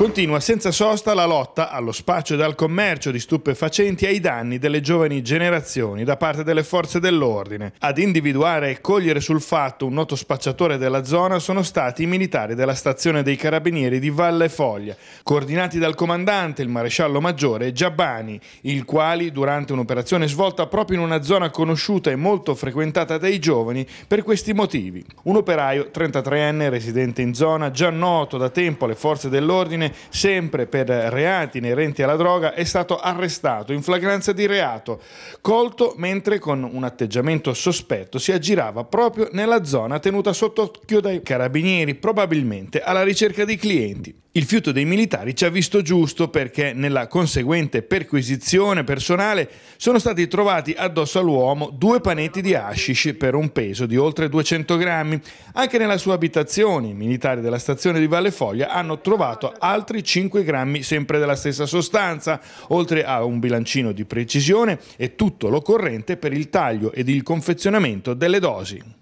Continua senza sosta la lotta allo spaccio e al commercio di stupefacenti ai danni delle giovani generazioni da parte delle forze dell'ordine. Ad individuare e cogliere sul fatto un noto spacciatore della zona sono stati i militari della stazione dei carabinieri di Valle Foglia, coordinati dal comandante, il maresciallo maggiore Giabbani, il quali durante un'operazione svolta proprio in una zona conosciuta e molto frequentata dai giovani per questi motivi. Un operaio 33enne residente in zona, già noto da tempo alle forze dell'ordine, sempre per reati inerenti alla droga, è stato arrestato in flagranza di reato, colto mentre con un atteggiamento sospetto si aggirava proprio nella zona tenuta sott'occhio dai carabinieri, probabilmente alla ricerca di clienti. Il fiuto dei militari ci ha visto giusto perché nella conseguente perquisizione personale sono stati trovati addosso all'uomo due panetti di hashish per un peso di oltre 200 grammi. Anche nella sua abitazione i militari della stazione di Valle Foglia hanno trovato altri 5 grammi sempre della stessa sostanza, oltre a un bilancino di precisione e tutto l'occorrente per il taglio ed il confezionamento delle dosi.